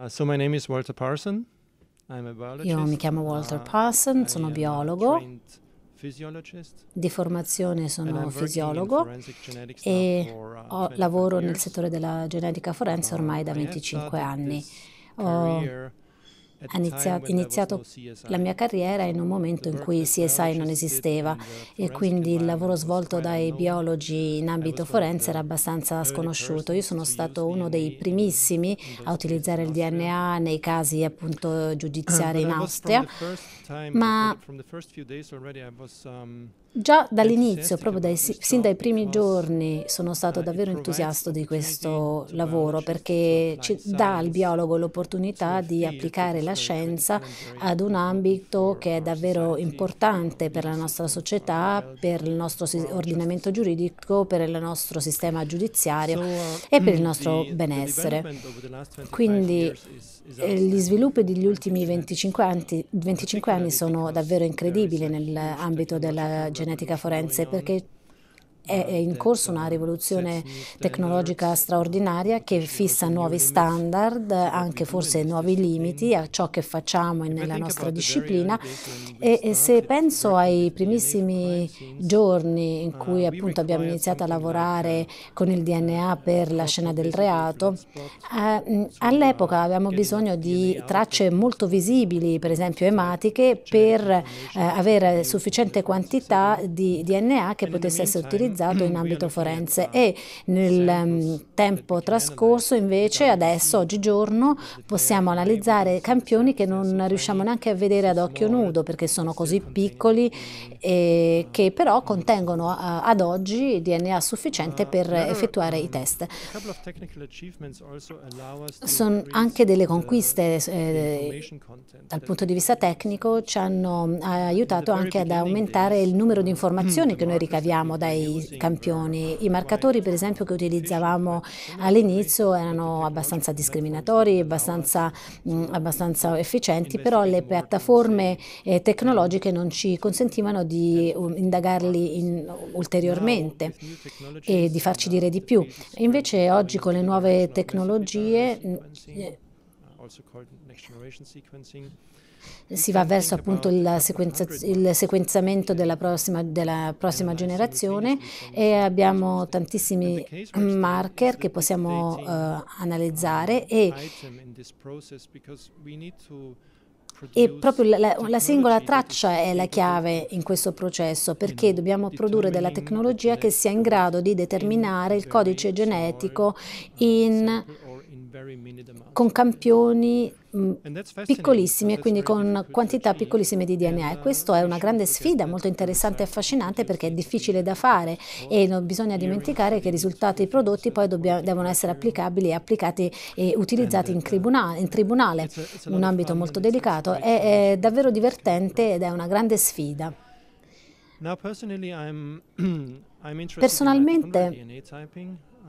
Uh, so my name is Walter Parson. I'm a Io mi chiamo Walter uh, Parson, sono biologo. Di formazione sono fisiologo e uh, ho, lavoro nel settore della genetica forense ormai da 25 anni. Ho iniziato, iniziato la mia carriera in un momento in cui CSI non esisteva uh, e quindi il lavoro svolto dai biologi in ambito forense era abbastanza sconosciuto. Io sono stato uno dei primissimi a utilizzare il DNA nei casi appunto giudiziari in Austria, ma um, Già dall'inizio, proprio dai, sin dai primi giorni, sono stato uh, davvero entusiasta di questo lavoro perché ci dà al biologo l'opportunità di applicare la la scienza ad un ambito che è davvero importante per la nostra società, per il nostro ordinamento giuridico, per il nostro sistema giudiziario e per il mm, nostro benessere. Quindi eh, gli sviluppi degli ultimi 25 anni, 25 anni sono davvero incredibili nell'ambito della genetica forense perché è in certo. corso una rivoluzione tecnologica straordinaria che fissa nuovi standard, anche forse nuovi limiti a ciò che facciamo nella nostra disciplina e se penso ai primissimi giorni in ah, cui appunto abbiamo iniziato a lavorare con il DNA per la scena del reato, eh, all'epoca avevamo bisogno di tracce molto visibili, per esempio ematiche, certo, per eh, avere sufficiente quantità di DNA che potesse essere utilizzato specializzato in mm, ambito forense e nel mm, tempo trascorso invece adesso, oggigiorno, possiamo analizzare campioni che non riusciamo neanche a vedere ad occhio nudo perché sono così piccoli e eh, che però contengono eh, ad oggi DNA sufficiente eh, per effettuare i mm, test. Sono anche delle conquiste eh, dal punto di vista tecnico ci hanno aiutato anche ad aumentare il numero di informazioni che noi ricaviamo dai campioni. I marcatori per esempio che utilizzavamo all'inizio erano abbastanza discriminatori, abbastanza, mh, abbastanza efficienti, però le piattaforme eh, tecnologiche non ci consentivano di um, indagarli in, ulteriormente e di farci dire di più. Invece oggi con le nuove tecnologie also si va verso appunto il, diciamo sequenza, il sequenziamento della prossima, della prossima, generazione e abbiamo tantissimi marker che possiamo uh, analizzare e e proprio la, la, singola traccia è la chiave in questo processo perché dobbiamo produrre della tecnologia che sia in grado di determinare il codice genetico in con campioni mm, piccolissimi e quindi con quantità piccolissime di DNA. E uh, questa è una grande sfida, molto interessante e affascinante perché è difficile da fare e non bisogna dimenticare che i risultati prodotti poi dobbiamo, devono essere applicabili e applicati e uh, utilizzati in tribunale, in tribunale, un ambito molto delicato. È, è davvero divertente ed è una grande sfida. Personalmente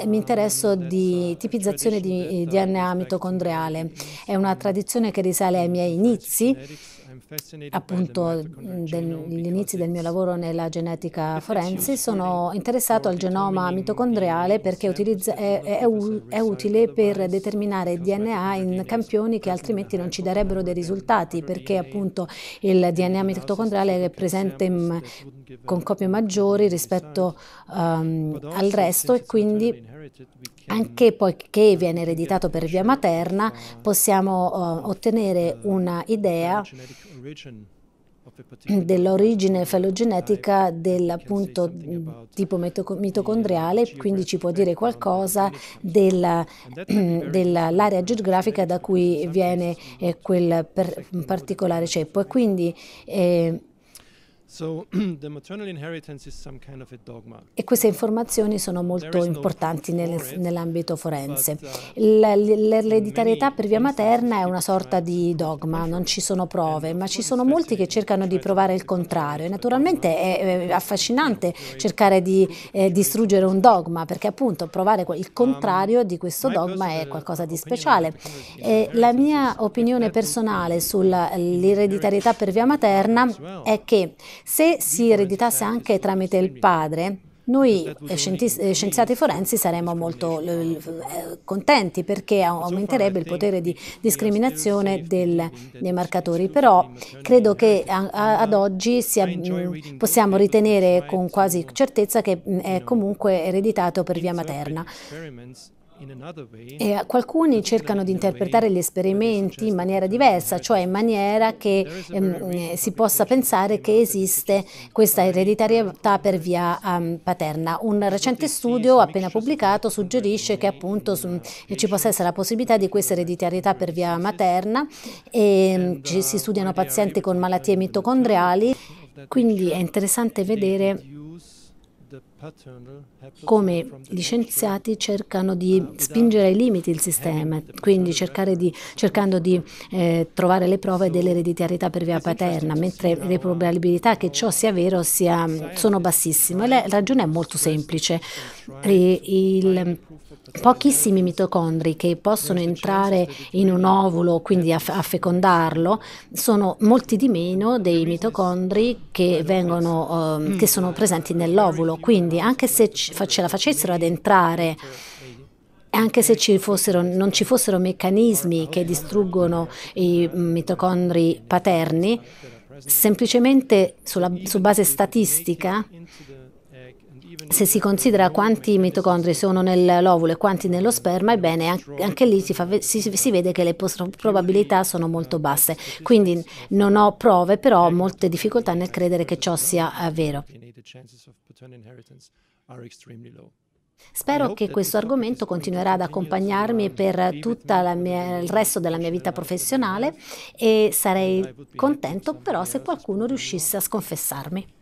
mi interesso di tipizzazione di eh, DNA mitocondriale. È una tradizione che risale ai miei inizi, appunto mm, degli inizi del mio lavoro nella genetica forense. Sono interessato al genoma mitocondriale perché utilizza, è, è, è utile per determinare DNA in campioni che altrimenti non ci darebbero dei risultati, perché appunto il DNA mitocondriale è presente in, mm, con copie maggiori rispetto um, al resto e quindi anche poiché viene ereditato per via materna, possiamo uh, ottenere eh, una idea dell'origine filogenetica del tipo mitocondriale, quindi ci può dire qualcosa della, dell'area geografica da cui viene eh, quel per, particolare ceppo. E quindi eh, E queste informazioni sono molto importanti nell'ambito forense. Uh, l'ereditarietà per via materna è una sorta di dogma, non ci sono prove, ma ci sono molti che cercano di provare il contrario. E naturalmente è affascinante cercare di eh, distruggere un dogma, perché appunto provare il um, contrario di questo dogma è qualcosa di speciale. E la mia opinione personale sull'ereditarietà per via materna è che se si ereditasse anche tramite il padre, noi eh, eh, scienziati forensi saremmo molto eh, contenti perché aumenterebbe il potere di discriminazione del, dei marcatori, però credo che ad oggi sia, mm, possiamo ritenere con quasi certezza che mm, è comunque ereditato per via materna. E alcuni cercano di interpretare gli esperimenti in maniera diversa, cioè in maniera che ehm, si possa pensare che esiste questa ereditarietà per uh, via ehm, paterna. Un recente studio appena pubblicato suggerisce che appunto su, ci possa essere la possibilità di questa ereditarietà per via materna e ci, si uh, studiano pazienti con malattie mitocondriali, quindi è interessante vedere come gli scienziati cercano di spingere ai limiti il sistema, quindi di, cercando di eh, trovare le prove dell'ereditarietà per via paterna, mentre le probabilità che ciò sia vero sia, sono bassissime. La ragione è molto semplice. E il, pochissimi mitocondri che possono entrare in un ovulo, quindi a, a fecondarlo, sono molti di meno dei mitocondri che, vengono, um, che sono presenti nell'ovulo. Quindi anche se ce la facessero ad entrare anche se ci fossero, non ci fossero meccanismi che distruggono i mitocondri paterni, semplicemente sulla, su base statistica se si considera quanti mitocondri sono nell'ovulo e quanti nello sperma, ebbene anche lì si, fa, si, si vede che le probabilità sono molto basse. Quindi non ho prove, però ho molte difficoltà nel credere che ciò sia eh, vero. Spero che questo argomento continuerà ad accompagnarmi per tutto il resto della mia vita professionale e sarei contento però se qualcuno riuscisse a sconfessarmi.